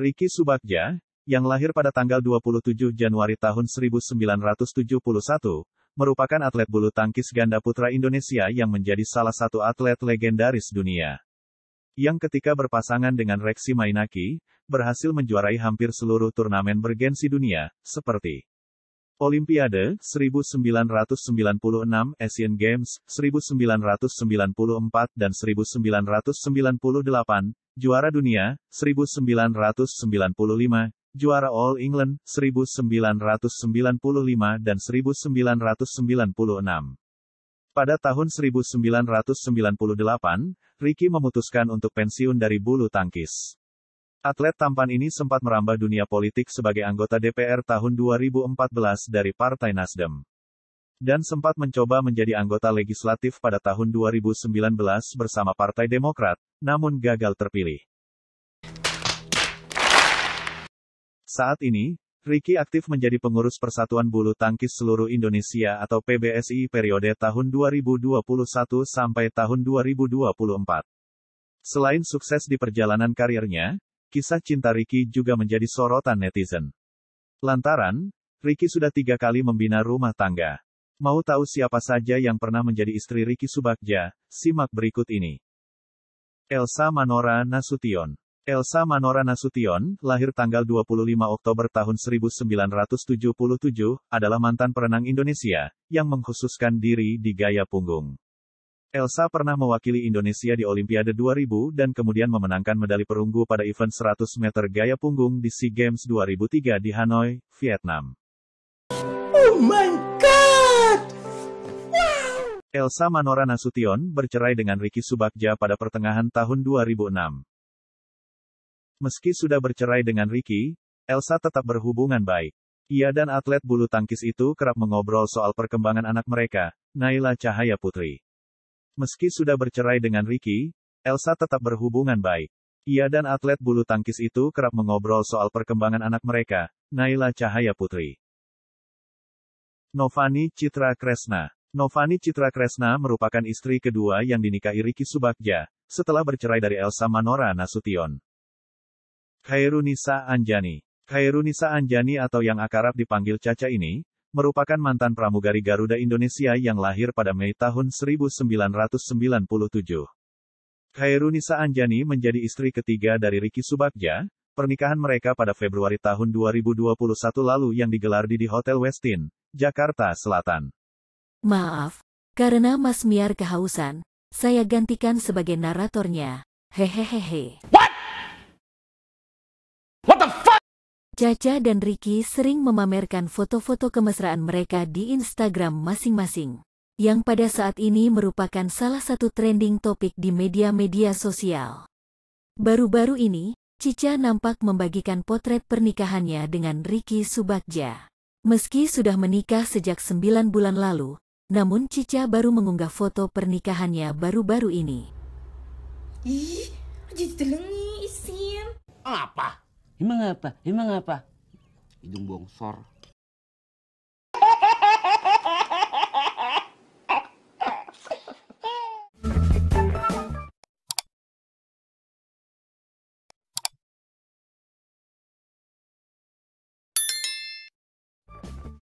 Riki Subakja, yang lahir pada tanggal 27 Januari tahun 1971, merupakan atlet bulu tangkis ganda putra Indonesia yang menjadi salah satu atlet legendaris dunia. Yang ketika berpasangan dengan Rexi Mainaki, berhasil menjuarai hampir seluruh turnamen bergensi dunia, seperti Olimpiade 1996, Asian Games 1994 dan 1998, Juara Dunia, 1995, Juara All England, 1995 dan 1996. Pada tahun 1998, Ricky memutuskan untuk pensiun dari bulu tangkis. Atlet tampan ini sempat merambah dunia politik sebagai anggota DPR tahun 2014 dari Partai Nasdem dan sempat mencoba menjadi anggota legislatif pada tahun 2019 bersama Partai Demokrat, namun gagal terpilih. Saat ini, Ricky aktif menjadi pengurus Persatuan Bulu Tangkis Seluruh Indonesia atau PBSI periode tahun 2021 sampai tahun 2024. Selain sukses di perjalanan karirnya, kisah cinta Ricky juga menjadi sorotan netizen. Lantaran, Ricky sudah tiga kali membina rumah tangga. Mau tahu siapa saja yang pernah menjadi istri Riki Subakja? Simak berikut ini. Elsa Manora Nasution Elsa Manora Nasution, lahir tanggal 25 Oktober tahun 1977, adalah mantan perenang Indonesia, yang mengkhususkan diri di gaya punggung. Elsa pernah mewakili Indonesia di Olimpiade 2000 dan kemudian memenangkan medali perunggu pada event 100 meter gaya punggung di SEA Games 2003 di Hanoi, Vietnam. Oh my God! Elsa Manora Nasution bercerai dengan Ricky Subakja pada pertengahan tahun 2006. Meski sudah bercerai dengan Ricky, Elsa tetap berhubungan baik. Ia dan atlet bulu tangkis itu kerap mengobrol soal perkembangan anak mereka, Naila Cahaya Putri. Meski sudah bercerai dengan Ricky, Elsa tetap berhubungan baik. Ia dan atlet bulu tangkis itu kerap mengobrol soal perkembangan anak mereka, Naila Cahaya Putri. Novani Citra Kresna Novani Citra Kresna merupakan istri kedua yang dinikahi Riki Subakja, setelah bercerai dari Elsa Manora Nasution. Khairunisa Anjani Khairunisa Anjani atau yang akarap dipanggil Caca ini, merupakan mantan pramugari Garuda Indonesia yang lahir pada Mei tahun 1997. Khairunisa Anjani menjadi istri ketiga dari Riki Subakja, pernikahan mereka pada Februari tahun 2021 lalu yang digelar di di Hotel Westin, Jakarta Selatan. Maaf, karena Mas Miar kehausan, saya gantikan sebagai naratornya. Hehehehe. What? What the fuck? Caca dan Ricky sering memamerkan foto-foto kemesraan mereka di Instagram masing-masing, yang pada saat ini merupakan salah satu trending topik di media-media sosial. Baru-baru ini, Cica nampak membagikan potret pernikahannya dengan Ricky Subakja. Meski sudah menikah sejak sembilan bulan lalu, namun Cica baru mengunggah foto pernikahannya baru-baru ini. Ih, jadi telengi isim. Apa? Emang apa? Emang apa? Hidung bongsor.